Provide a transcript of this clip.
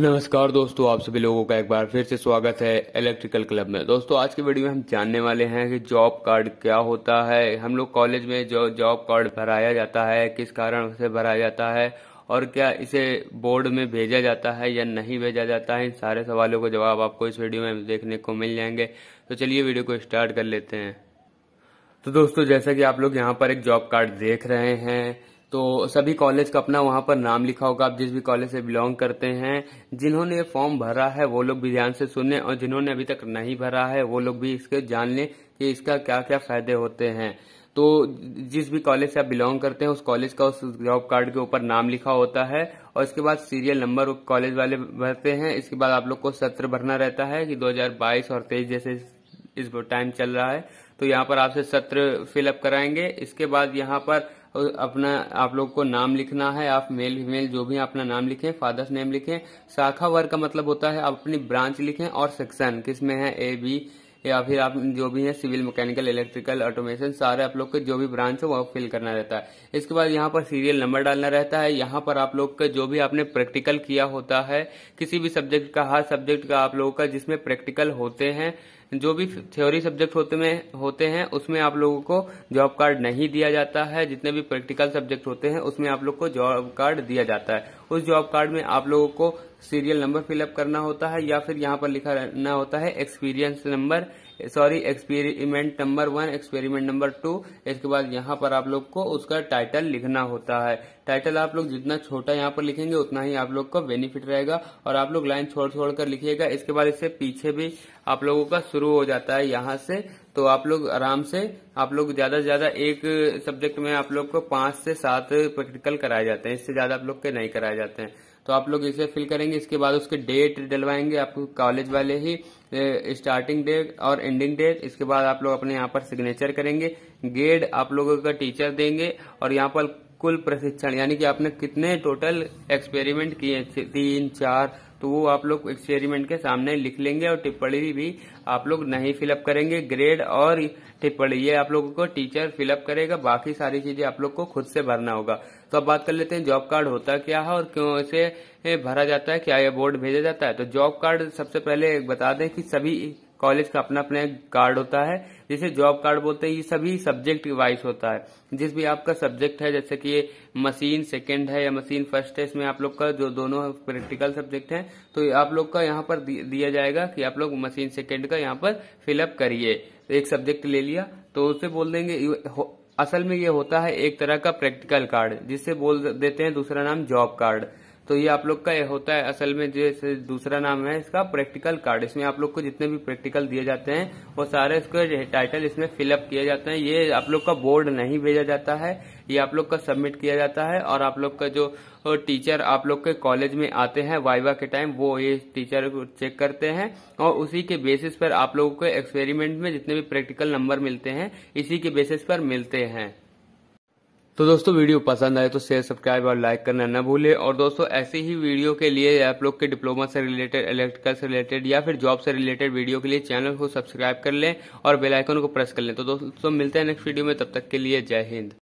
नमस्कार दोस्तों आप सभी लोगों का एक बार फिर से स्वागत है इलेक्ट्रिकल क्लब में दोस्तों आज के वीडियो में हम जानने वाले हैं कि जॉब कार्ड क्या होता है हम लोग कॉलेज में जो जॉब कार्ड भराया जाता है किस कारण उसे भराया जाता है और क्या इसे बोर्ड में भेजा जाता है या नहीं भेजा जाता है इन सारे सवालों के जवाब आपको इस वीडियो में देखने को मिल जाएंगे तो चलिए वीडियो को स्टार्ट कर लेते हैं तो दोस्तों जैसा कि आप लोग यहाँ पर एक जॉब कार्ड देख रहे हैं तो सभी कॉलेज का अपना वहां पर नाम लिखा होगा आप जिस भी कॉलेज से बिलोंग करते हैं जिन्होंने ये फॉर्म भरा है वो लोग भी ध्यान से सुने और जिन्होंने अभी तक नहीं भरा है वो लोग भी इसके जान लें कि इसका क्या क्या फायदे होते हैं तो जिस भी कॉलेज से आप बिलोंग करते हैं उस कॉलेज का उस जॉब कार्ड के ऊपर नाम लिखा होता है और इसके बाद सीरियल नंबर कॉलेज वाले भरते हैं इसके बाद आप लोग को सत्र भरना रहता है कि 2022 और 23 जैसे इस टाइम चल रहा है तो यहाँ पर आपसे सत्र फिलअप कराएंगे इसके बाद यहाँ पर अपना आप लोग को नाम लिखना है आप मेल फीमेल जो भी अपना नाम लिखें फादर्स नेम लिखें शाखा वर्ग का मतलब होता है आप अपनी ब्रांच लिखें और सेक्शन किस में है ए बी या फिर आप जो भी है सिविल मैकेनिकल इलेक्ट्रिकल ऑटोमेशन सारे आप लोग के जो भी ब्रांच है वो फिल करना रहता है इसके बाद यहाँ पर सीरियल नंबर डालना रहता है यहाँ पर आप लोग का जो भी आपने प्रैक्टिकल किया होता है किसी भी सब्जेक्ट का हर सब्जेक्ट का आप लोगों का जिसमें प्रैक्टिकल होते हैं जो भी थ्योरी सब्जेक्ट होते में होते हैं उसमें आप लोगों को जॉब कार्ड नहीं दिया जाता है जितने भी प्रैक्टिकल सब्जेक्ट होते हैं उसमें आप लोग को जॉब कार्ड दिया जाता है उस जॉब कार्ड में आप लोगों को सीरियल नंबर फिलअप करना होता है या फिर यहाँ पर लिखा रहना होता है experience number sorry experiment number one experiment number two इसके बाद यहाँ पर आप लोग को उसका टाइटल लिखना होता है टाइटल आप लोग जितना छोटा यहाँ पर लिखेंगे उतना ही आप लोग का बेनिफिट रहेगा और आप लोग लाइन छोड़ छोड़ कर लिखिएगा इसके बाद इससे पीछे भी आप लोगों का शुरू हो जाता है यहाँ से तो आप लोग आराम से आप लोग ज्यादा से ज्यादा एक सब्जेक्ट में आप लोग को पांच से सात प्रैक्टिकल कराए जाते हैं इससे ज्यादा आप लोग के नहीं कराए जाते हैं तो आप लोग इसे फिल करेंगे इसके बाद उसके डेट डलवाएंगे आपको कॉलेज वाले ही स्टार्टिंग डेट और एंडिंग डेट इसके बाद आप लोग अपने यहाँ पर सिग्नेचर करेंगे गेड आप लोगों का टीचर देंगे और यहाँ पर कुल प्रशिक्षण यानी कि आपने कितने टोटल एक्सपेरिमेंट किए तीन चार तो वो आप लोग एक्सपेरिमेंट के सामने लिख लेंगे और टिप्पणी भी आप लोग नहीं फिलअप करेंगे ग्रेड और टिप्पणी ये आप लोगों को टीचर फिलअप करेगा बाकी सारी चीजें आप लोग को खुद से भरना होगा तो अब बात कर लेते हैं जॉब कार्ड होता क्या है और क्यों इसे भरा जाता है क्या यह बोर्ड भेजा जाता है तो जॉब कार्ड सबसे पहले बता दें कि सभी कॉलेज का अपना अपना एक कार्ड होता है जिसे जॉब कार्ड बोलते हैं ये सभी सब्जेक्ट वाइज होता है जिस भी आपका सब्जेक्ट है जैसे कि ये मशीन सेकंड है या मशीन फर्स्ट है इसमें आप लोग का जो दोनों प्रैक्टिकल सब्जेक्ट है तो आप लोग का यहाँ पर दिया जाएगा कि आप लोग मशीन सेकेंड का यहाँ पर फिलअप करिए एक सब्जेक्ट ले लिया तो उसे बोल देंगे असल में ये होता है एक तरह का प्रैक्टिकल कार्ड जिससे बोल देते हैं दूसरा नाम जॉब कार्ड तो ये आप लोग का होता है असल में जो दूसरा नाम है इसका प्रैक्टिकल कार्ड इसमें आप लोग को जितने भी प्रैक्टिकल दिए जाते हैं वो सारे इसके टाइटल इसमें फिलअप किए जाते हैं ये आप लोग का बोर्ड नहीं भेजा जाता है ये आप लोग का सबमिट किया जाता है और आप लोग का जो टीचर आप लोग के कॉलेज में आते हैं वाइवा के टाइम वो ये टीचर को चेक करते हैं और उसी के बेसिस पर आप लोगों को एक्सपेरिमेंट में जितने भी प्रैक्टिकल नंबर मिलते हैं इसी के बेसिस पर मिलते हैं तो दोस्तों वीडियो पसंद आए तो शेयर सब्सक्राइब और लाइक करना न भूले और दोस्तों ऐसे ही वीडियो के लिए आप लोग के डिप्लोमा से रिलेटेड इलेक्ट्रिकल से रिलेटेड या फिर जॉब से रिलेटेड वीडियो के लिए चैनल को सब्सक्राइब कर लें और बेलाइकन को प्रेस कर लें तो दोस्तों मिलते हैं नेक्स्ट वीडियो में तब तक के लिए जय हिंद